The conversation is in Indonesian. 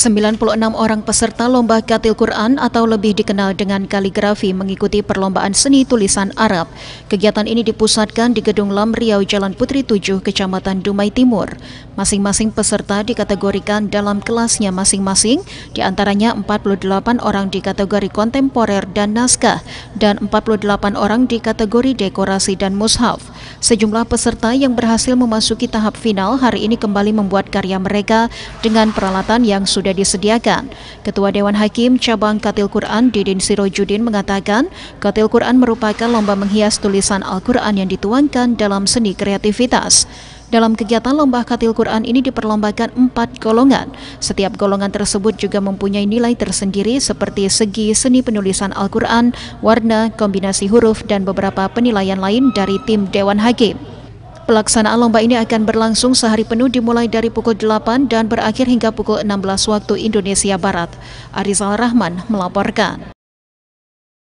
96 orang peserta lomba katil Quran atau lebih dikenal dengan kaligrafi mengikuti perlombaan seni tulisan Arab. Kegiatan ini dipusatkan di Gedung Lam Riau Jalan Putri 7, Kecamatan Dumai Timur. Masing-masing peserta dikategorikan dalam kelasnya masing-masing, di antaranya 48 orang di kategori kontemporer dan naskah, dan 48 orang di kategori dekorasi dan mushaf. Sejumlah peserta yang berhasil memasuki tahap final hari ini kembali membuat karya mereka dengan peralatan yang sudah disediakan. Ketua Dewan Hakim Cabang Katil Quran Didin Sirojudin mengatakan, Katil Quran merupakan lomba menghias tulisan Al-Quran yang dituangkan dalam seni kreativitas. Dalam kegiatan lomba katil Quran ini diperlombakan empat golongan. Setiap golongan tersebut juga mempunyai nilai tersendiri seperti segi seni penulisan Al-Quran, warna, kombinasi huruf, dan beberapa penilaian lain dari tim Dewan Hakim. Pelaksanaan lomba ini akan berlangsung sehari penuh dimulai dari pukul 8 dan berakhir hingga pukul 16 waktu Indonesia Barat. Arizal Rahman melaporkan.